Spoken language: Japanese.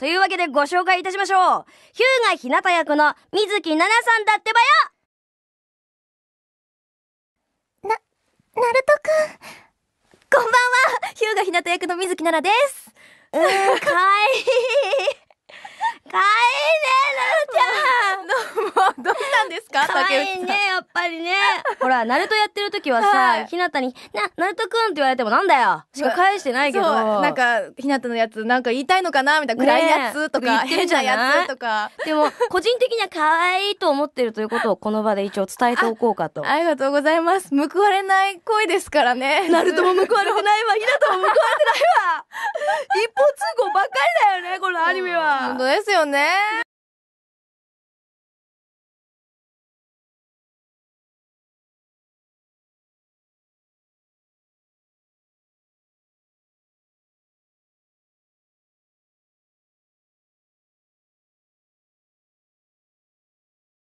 というわけでご紹介いたしましょう。ヒューガひなた役の水木奈々さんだってばよな、ナルトくん。こんばんは。ヒューガひなた役の水木奈々です。うん、かわいい。なんですか竹内さん。ね、やっぱりね。ほら、ナルトやってる時はさ、ひなたに、な、ナルトくんって言われてもなんだよしか返してないけど。なんか、ひなたのやつ、なんか言いたいのかなみたいな、暗いやつとか、変なやつとか。でも、個人的には可愛いと思ってるということを、この場で一応伝えておこうかと。ありがとうございます。報われない声ですからね。ナルトも報われないわ。ひなたも報われてないわ。一方通行ばっかりだよね、このアニメは。本当ですよね。